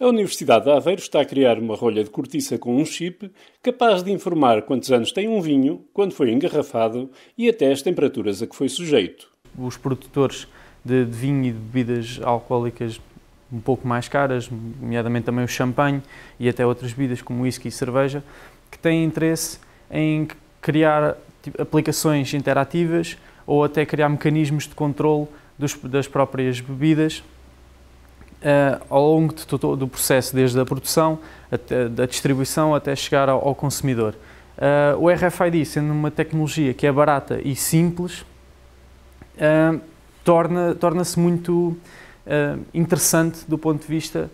A Universidade de Aveiro está a criar uma rolha de cortiça com um chip capaz de informar quantos anos tem um vinho, quando foi engarrafado e até as temperaturas a que foi sujeito. Os produtores de, de vinho e de bebidas alcoólicas um pouco mais caras, nomeadamente também o champanhe e até outras bebidas como whisky e cerveja, que têm interesse em criar tipo, aplicações interativas ou até criar mecanismos de controle dos, das próprias bebidas uh, ao longo de todo, do processo, desde a produção, até, da distribuição até chegar ao, ao consumidor. Uh, o RFID, sendo uma tecnologia que é barata e simples, uh, torna-se torna muito interessante do ponto de vista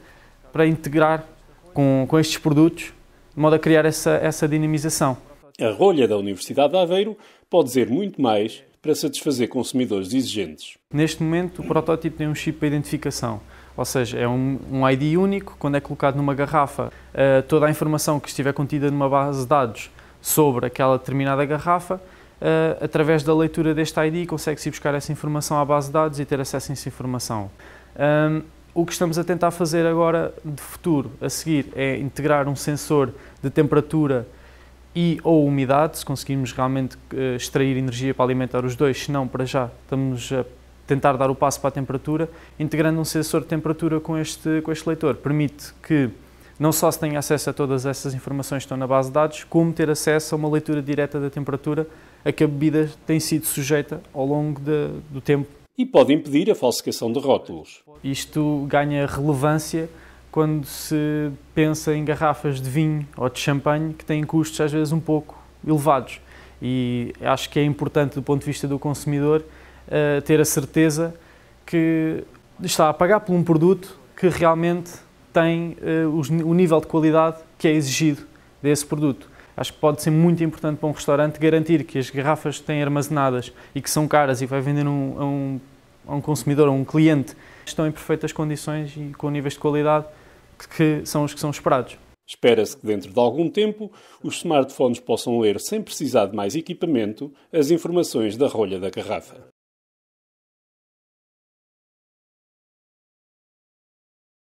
para integrar com, com estes produtos, de modo a criar essa, essa dinamização. A rolha da Universidade de Aveiro pode dizer muito mais para satisfazer consumidores exigentes. Neste momento, o protótipo tem um chip para identificação. Ou seja, é um, um ID único, quando é colocado numa garrafa, uh, toda a informação que estiver contida numa base de dados sobre aquela determinada garrafa, uh, através da leitura deste ID consegue-se buscar essa informação à base de dados e ter acesso a essa informação. Um, o que estamos a tentar fazer agora de futuro, a seguir, é integrar um sensor de temperatura e ou umidade, se conseguirmos realmente eh, extrair energia para alimentar os dois, se não, para já estamos a tentar dar o passo para a temperatura, integrando um sensor de temperatura com este, com este leitor. Permite que não só se tenha acesso a todas essas informações que estão na base de dados, como ter acesso a uma leitura direta da temperatura a que a bebida tem sido sujeita ao longo de, do tempo. E pode impedir a falsificação de rótulos. Isto ganha relevância quando se pensa em garrafas de vinho ou de champanhe que têm custos às vezes um pouco elevados. E acho que é importante do ponto de vista do consumidor eh, ter a certeza que está a pagar por um produto que realmente tem uh, o nível de qualidade que é exigido desse produto. Acho que pode ser muito importante para um restaurante garantir que as garrafas que têm armazenadas e que são caras e vai vender um, a, um, a um consumidor, a um cliente, estão em perfeitas condições e com níveis de qualidade que, que são os que são esperados. Espera-se que dentro de algum tempo os smartphones possam ler, sem precisar de mais equipamento, as informações da rolha da garrafa.